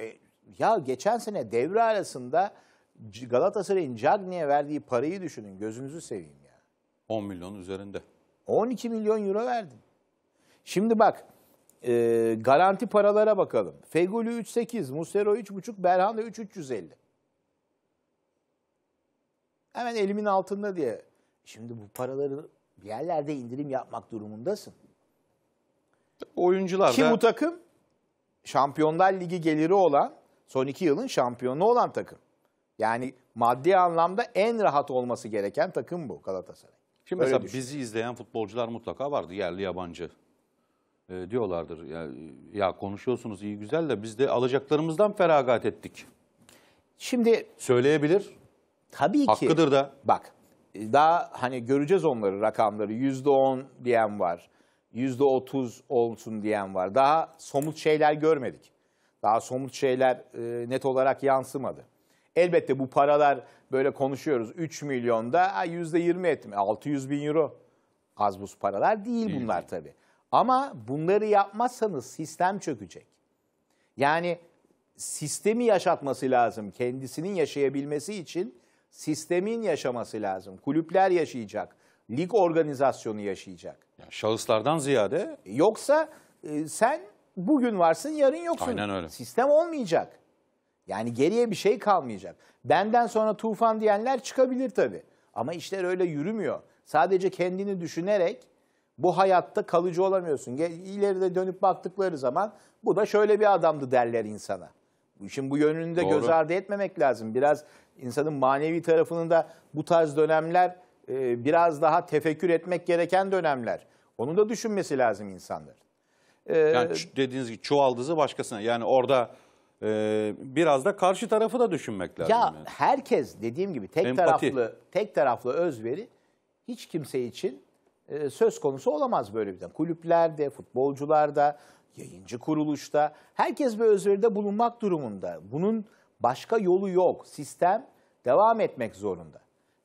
E, ya geçen sene devre arasında Galatasaray'ın Cagney'e verdiği parayı düşünün. Gözünüzü seveyim ya. 10 milyon üzerinde. 12 milyon euro verdin. Şimdi bak e, garanti paralara bakalım. Fegoli 3.8, Musero 3.5, Berhan da 3.350. Hemen elimin altında diye. Şimdi bu paraları bir yerlerde indirim yapmak durumundasın. Oyuncular Kim da... bu takım? Şampiyonlar Ligi geliri olan, son iki yılın şampiyonu olan takım. Yani maddi anlamda en rahat olması gereken takım bu Galatasaray. Şimdi Öyle mesela düşün. bizi izleyen futbolcular mutlaka vardı yerli yabancı. E, diyorlardır ya, ya konuşuyorsunuz iyi güzel de biz de alacaklarımızdan feragat ettik. Şimdi söyleyebilir. Tabii Hakkıdır ki. Hakkıdır da. Bak daha hani göreceğiz onları rakamları. Yüzde on diyen var. %30 olsun diyen var. Daha somut şeyler görmedik. Daha somut şeyler e, net olarak yansımadı. Elbette bu paralar böyle konuşuyoruz. 3 milyonda %20 etme. 600 bin euro. Az buz paralar değil bunlar tabii. Ama bunları yapmazsanız sistem çökecek. Yani sistemi yaşatması lazım. Kendisinin yaşayabilmesi için sistemin yaşaması lazım. Kulüpler yaşayacak lig organizasyonu yaşayacak. Yani şahıslardan ziyade. Yoksa e, sen bugün varsın yarın yoksun. Aynen öyle. Sistem olmayacak. Yani geriye bir şey kalmayacak. Benden sonra tufan diyenler çıkabilir tabii. Ama işler öyle yürümüyor. Sadece kendini düşünerek bu hayatta kalıcı olamıyorsun. İleride dönüp baktıkları zaman bu da şöyle bir adamdı derler insana. Şimdi bu yönünü de Doğru. göz ardı etmemek lazım. Biraz insanın manevi tarafının da bu tarz dönemler e, biraz daha tefekkür etmek gereken dönemler. Onu da düşünmesi lazım insanlar. Ee, yani dediğiniz gibi çuvaldızı başkasına. Yani orada e, biraz da karşı tarafı da düşünmek lazım. Ya yani. herkes dediğim gibi tek Empati. taraflı tek taraflı özveri hiç kimse için e, söz konusu olamaz böyle bir şey. Kulüplerde, futbolcularda, yayıncı kuruluşta herkes bir özveride bulunmak durumunda. Bunun başka yolu yok. Sistem devam etmek zorunda.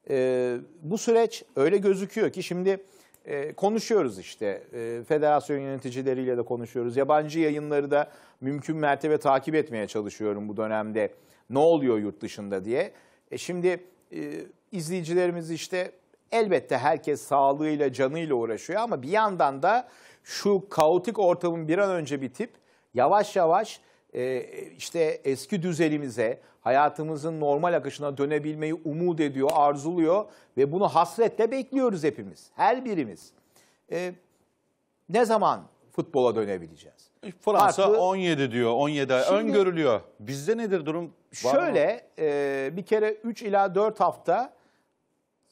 E, bu süreç öyle gözüküyor ki şimdi e, konuşuyoruz işte. E, federasyon yöneticileriyle de konuşuyoruz. Yabancı yayınları da mümkün mertebe takip etmeye çalışıyorum bu dönemde. Ne oluyor yurt dışında diye. E, şimdi e, izleyicilerimiz işte elbette herkes sağlığıyla, canıyla uğraşıyor ama bir yandan da şu kaotik ortamın bir an önce bitip yavaş yavaş e, işte eski düzenimize, hayatımızın normal akışına dönebilmeyi umut ediyor, arzuluyor ve bunu hasretle bekliyoruz hepimiz, her birimiz. E, ne zaman futbola dönebileceğiz? Fransa Farklı, 17 diyor, 17 şimdi, öngörülüyor. Bizde nedir durum? Var şöyle e, bir kere 3 ila 4 hafta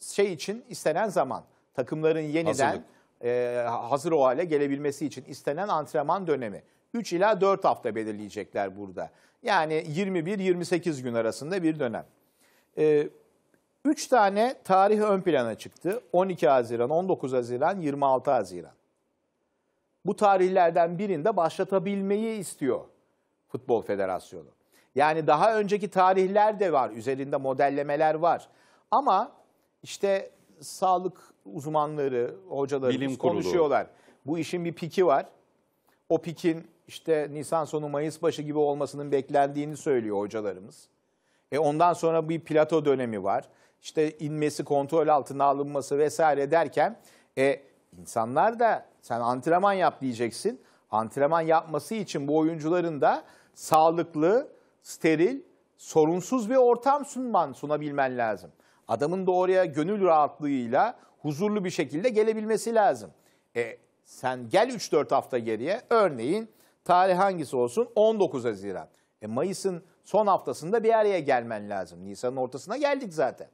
şey için istenen zaman. Takımların yeniden e, hazır o hale gelebilmesi için istenen antrenman dönemi. 3 ila 4 hafta belirleyecekler burada. Yani 21-28 gün arasında bir dönem. 3 ee, tane tarih ön plana çıktı. 12 Haziran, 19 Haziran, 26 Haziran. Bu tarihlerden birinde başlatabilmeyi istiyor Futbol Federasyonu. Yani daha önceki tarihler de var, üzerinde modellemeler var. Ama işte sağlık uzmanları, hocaları konuşuyorlar. Bu işin bir piki var. O pikin işte Nisan sonu Mayıs başı gibi olmasının beklendiğini söylüyor hocalarımız. E ondan sonra bir plato dönemi var. İşte inmesi, kontrol altına alınması vesaire derken e, insanlar da sen antrenman yap diyeceksin. Antrenman yapması için bu oyuncuların da sağlıklı, steril, sorunsuz bir ortam sunman, sunabilmen lazım. Adamın da oraya gönül rahatlığıyla huzurlu bir şekilde gelebilmesi lazım. E, sen gel 3-4 hafta geriye örneğin Tarih hangisi olsun? 19 Haziran. E Mayıs'ın son haftasında bir araya gelmen lazım. Nisan'ın ortasına geldik zaten.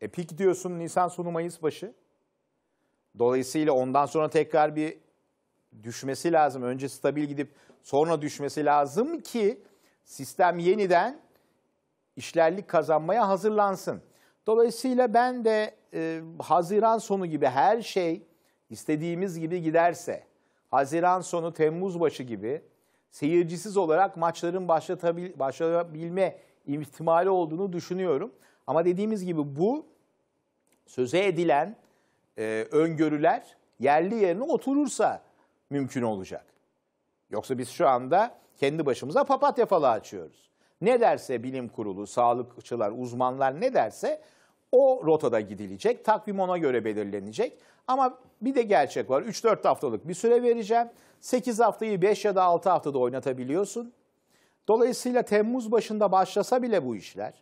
E pik diyorsun Nisan sonu Mayıs başı. Dolayısıyla ondan sonra tekrar bir düşmesi lazım. Önce stabil gidip sonra düşmesi lazım ki sistem yeniden işlerlik kazanmaya hazırlansın. Dolayısıyla ben de e, Haziran sonu gibi her şey istediğimiz gibi giderse Haziran sonu Temmuz başı gibi seyircisiz olarak maçların başlatabil, başlayabilme ihtimali olduğunu düşünüyorum. Ama dediğimiz gibi bu söze edilen e, öngörüler yerli yerine oturursa mümkün olacak. Yoksa biz şu anda kendi başımıza papatya falı açıyoruz. Ne derse bilim kurulu, sağlıkçılar, uzmanlar ne derse o rotada gidilecek. Takvim ona göre belirlenecek. Ama bir de gerçek var. 3-4 haftalık bir süre vereceğim. 8 haftayı 5 ya da 6 haftada oynatabiliyorsun. Dolayısıyla Temmuz başında başlasa bile bu işler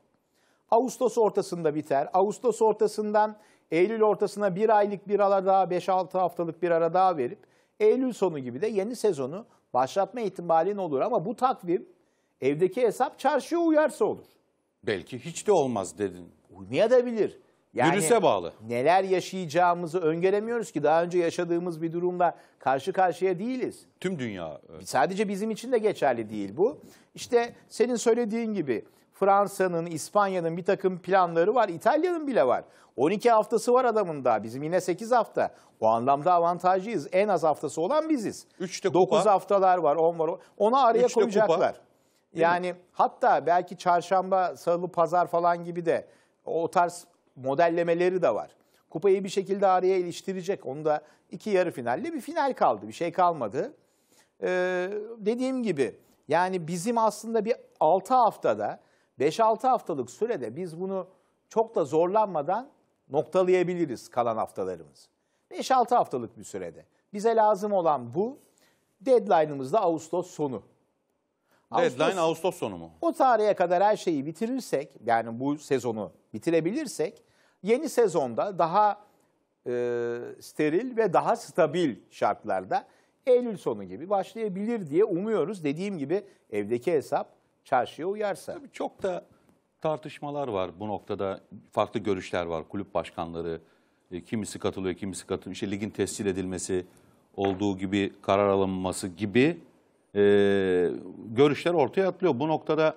Ağustos ortasında biter. Ağustos ortasından Eylül ortasına bir aylık bir ara daha 5-6 haftalık bir ara daha verip Eylül sonu gibi de yeni sezonu başlatma ihtimalin olur. Ama bu takvim evdeki hesap çarşıya uyarsa olur. Belki hiç de olmaz dedin. Uymayabilir. Yani Virüse bağlı. Neler yaşayacağımızı öngöremiyoruz ki daha önce yaşadığımız bir durumda karşı karşıya değiliz. Tüm dünya. Evet. Sadece bizim için de geçerli değil bu. İşte senin söylediğin gibi Fransa'nın, İspanya'nın bir takım planları var. İtalya'nın bile var. 12 haftası var adamın daha. Bizim yine 8 hafta. O anlamda avantajlıyız. En az haftası olan biziz. 9 haftalar var, 10 var. Onu araya Üçte koyacaklar. Kupa yani mi? hatta belki çarşamba, salı, pazar falan gibi de o tarz modellemeleri de var. Kupayı bir şekilde araya iliştirecek. Onda iki yarı finalle bir final kaldı. Bir şey kalmadı. Ee, dediğim gibi yani bizim aslında bir 6 haftada 5-6 haftalık sürede biz bunu çok da zorlanmadan noktalayabiliriz kalan haftalarımız. 5-6 haftalık bir sürede. Bize lazım olan bu. Deadline'ımız da Ağustos sonu. Ağustos, Deadline Ağustos sonu mu? O tarihe kadar her şeyi bitirirsek, yani bu sezonu bitirebilirsek, yeni sezonda daha e, steril ve daha stabil şartlarda Eylül sonu gibi başlayabilir diye umuyoruz. Dediğim gibi evdeki hesap çarşıya uyarsa. Tabii çok da tartışmalar var bu noktada. Farklı görüşler var. Kulüp başkanları e, kimisi katılıyor, kimisi katılmıyor. İşte ligin tescil edilmesi olduğu gibi karar alınması gibi e, görüşler ortaya atlıyor. Bu noktada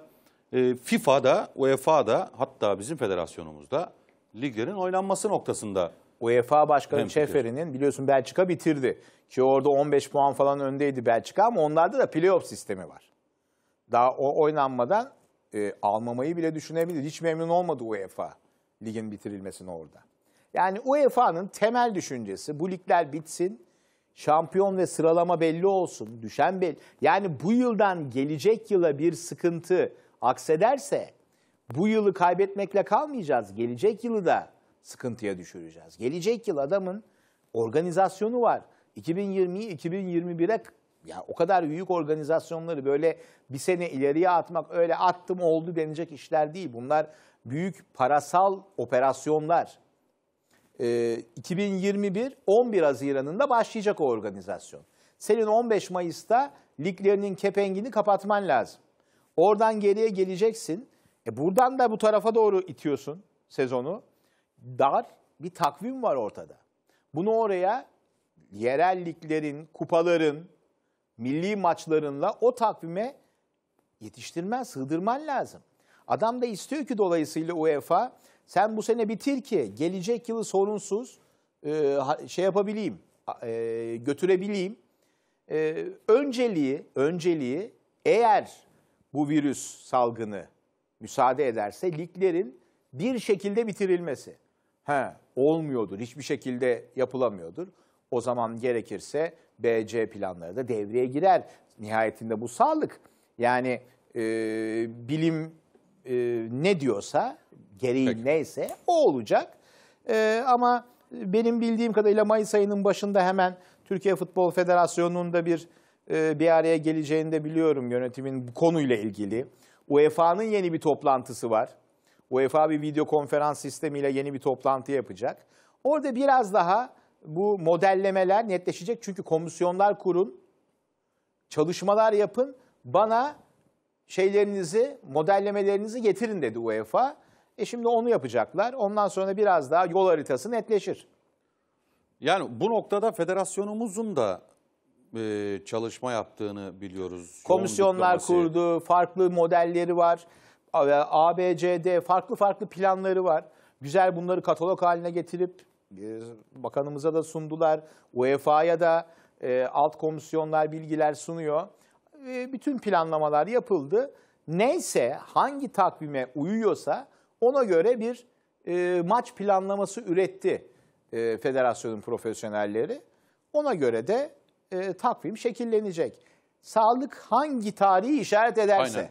e, FIFA'da, UEFA'da hatta bizim federasyonumuzda liglerin oynanması noktasında UEFA Başkanı Şeferi'nin biliyorsun Belçika bitirdi. Ki orada 15 puan falan öndeydi Belçika ama onlarda da playoff sistemi var. Daha o oynanmadan e, almamayı bile düşünebilir. Hiç memnun olmadı UEFA ligin bitirilmesine orada. Yani UEFA'nın temel düşüncesi bu ligler bitsin, Şampiyon ve sıralama belli olsun. Düşen belli. Yani bu yıldan gelecek yıla bir sıkıntı aksederse bu yılı kaybetmekle kalmayacağız. Gelecek yılı da sıkıntıya düşüreceğiz. Gelecek yıl adamın organizasyonu var. 2020'yi 2021'e ya o kadar büyük organizasyonları böyle bir sene ileriye atmak öyle attım oldu denecek işler değil. Bunlar büyük parasal operasyonlar e, 2021 11 Haziran'ında başlayacak o organizasyon. Senin 15 Mayıs'ta liglerinin kepengini kapatman lazım. Oradan geriye geleceksin. E buradan da bu tarafa doğru itiyorsun sezonu. Dar bir takvim var ortada. Bunu oraya yerel liglerin, kupaların, milli maçlarınla o takvime yetiştirmen, sığdırman lazım. Adam da istiyor ki dolayısıyla UEFA sen bu sene bitir ki gelecek yılı sorunsuz e, şey yapabileyim, e, götürebileyim. E, önceliği, önceliği eğer bu virüs salgını müsaade ederse liglerin bir şekilde bitirilmesi. He, olmuyordur, hiçbir şekilde yapılamıyordur. O zaman gerekirse BC planları da devreye girer. Nihayetinde bu sağlık. Yani e, bilim e, ne diyorsa, gereği Peki. neyse o olacak. E, ama benim bildiğim kadarıyla Mayıs ayının başında hemen Türkiye Futbol Federasyonu'nda bir e, bir araya geleceğini de biliyorum yönetimin bu konuyla ilgili. UEFA'nın yeni bir toplantısı var. UEFA bir video konferans sistemiyle yeni bir toplantı yapacak. Orada biraz daha bu modellemeler netleşecek. Çünkü komisyonlar kurun, çalışmalar yapın, bana şeylerinizi, modellemelerinizi getirin dedi UEFA. E şimdi onu yapacaklar. Ondan sonra biraz daha yol haritası netleşir. Yani bu noktada federasyonumuzun da e, çalışma yaptığını biliyoruz. Komisyonlar kurdu, farklı modelleri var. ABCD farklı farklı planları var. Güzel bunları katalog haline getirip e, bakanımıza da sundular. UEFA'ya da e, alt komisyonlar bilgiler sunuyor bütün planlamalar yapıldı. Neyse hangi takvime uyuyorsa ona göre bir e, maç planlaması üretti e, federasyonun profesyonelleri. Ona göre de e, takvim şekillenecek. Sağlık hangi tarihi işaret ederse. Aynen.